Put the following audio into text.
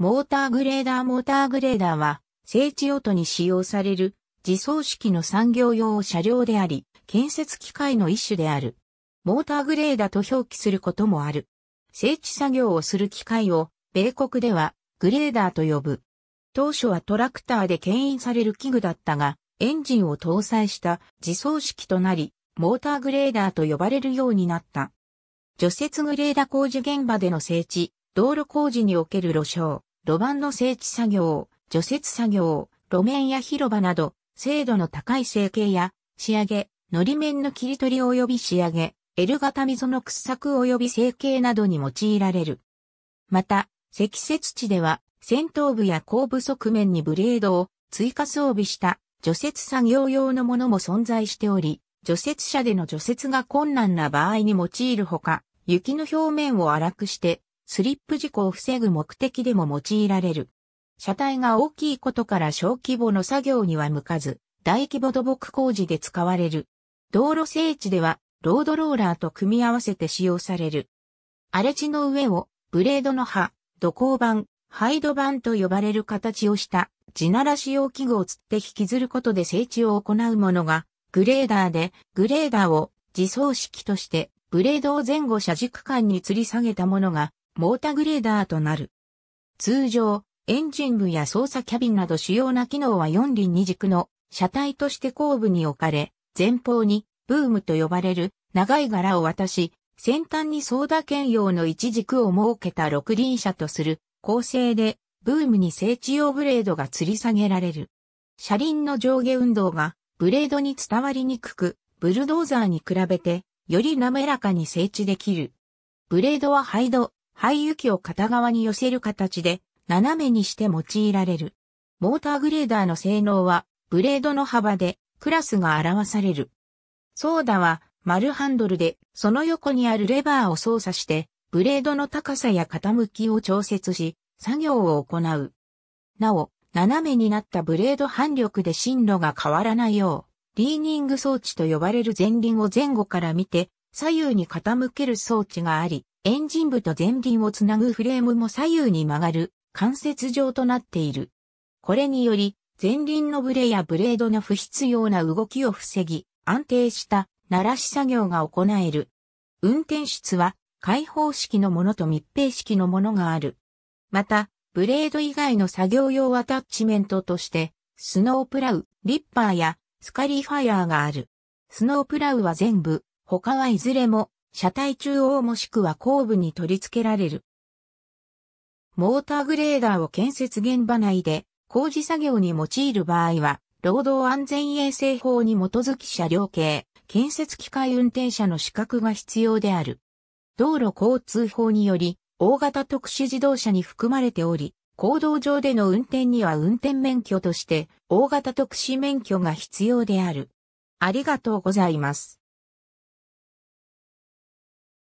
モーターグレーダーモーターグレーダーは、整地用途に使用される、自走式の産業用車両であり、建設機械の一種である。モーターグレーダーと表記することもある。整地作業をする機械を、米国では、グレーダーと呼ぶ。当初はトラクターで牽引される器具だったが、エンジンを搭載した自走式となり、モーターグレーダーと呼ばれるようになった。除雪グレーダー工事現場での整地、道路工事における路障、路盤の整地作業、除雪作業、路面や広場など、精度の高い成形や仕上げ、糊面の切り取り及び仕上げ、L 型溝の掘削及び成形などに用いられる。また、積雪地では、先頭部や後部側面にブレードを追加装備した除雪作業用のものも存在しており、除雪車での除雪が困難な場合に用いるほか、雪の表面を荒くしてスリップ事故を防ぐ目的でも用いられる。車体が大きいことから小規模の作業には向かず、大規模土木工事で使われる。道路整地では、ロードローラーと組み合わせて使用される。荒れ地の上を、ブレードの刃、土工板、ハイド板と呼ばれる形をした地なら使用器具をつって引きずることで整地を行うものが、グレーダーで、グレーダーを自走式として、ブレードを前後車軸間に吊り下げたものが、モータグレーダーとなる。通常、エンジン部や操作キャビンなど主要な機能は4輪2軸の車体として後部に置かれ、前方にブームと呼ばれる長い柄を渡し、先端にソーダ兼用の一軸を設けた6輪車とする構成で、ブームに整地用ブレードが吊り下げられる。車輪の上下運動がブレードに伝わりにくく、ブルドーザーに比べてより滑らかに整地できる。ブレードはハイド廃油機を片側に寄せる形で斜めにして用いられる。モーターグレーダーの性能はブレードの幅でクラスが表される。ソーダは丸ハンドルでその横にあるレバーを操作してブレードの高さや傾きを調節し作業を行う。なお、斜めになったブレード反力で進路が変わらないよう、リーニング装置と呼ばれる前輪を前後から見て左右に傾ける装置があり、エンジン部と前輪をつなぐフレームも左右に曲がる関節状となっている。これにより、前輪のブレやブレードの不必要な動きを防ぎ、安定した鳴らし作業が行える。運転室は開放式のものと密閉式のものがある。また、ブレード以外の作業用アタッチメントとして、スノープラウ、リッパーやスカリファイアーがある。スノープラウは全部、他はいずれも車体中央もしくは後部に取り付けられる。モーターグレーダーを建設現場内で工事作業に用いる場合は、労働安全衛生法に基づき車両系、建設機械運転者の資格が必要である。道路交通法により、大型特殊自動車に含まれており、公道上での運転には運転免許として、大型特殊免許が必要である。ありがとうございます。